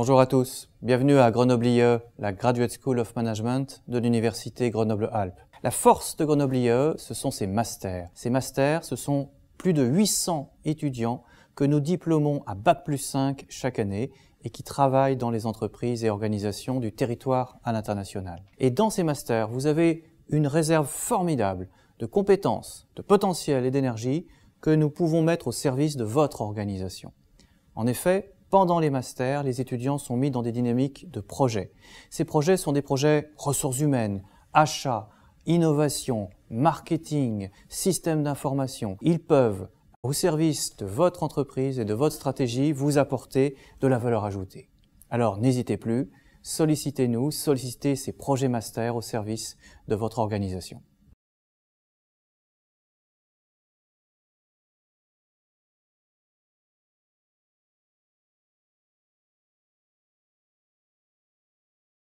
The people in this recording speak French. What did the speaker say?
Bonjour à tous, bienvenue à Grenoble IE, la Graduate School of Management de l'Université Grenoble-Alpes. La force de Grenoble IE, ce sont ses masters. Ces masters, ce sont plus de 800 étudiants que nous diplômons à Bac plus 5 chaque année et qui travaillent dans les entreprises et organisations du territoire à l'international. Et dans ces masters, vous avez une réserve formidable de compétences, de potentiel et d'énergie que nous pouvons mettre au service de votre organisation. En effet, pendant les masters, les étudiants sont mis dans des dynamiques de projets. Ces projets sont des projets ressources humaines, achats, innovation, marketing, système d'information. Ils peuvent, au service de votre entreprise et de votre stratégie, vous apporter de la valeur ajoutée. Alors n'hésitez plus, sollicitez-nous, sollicitez ces projets masters au service de votre organisation.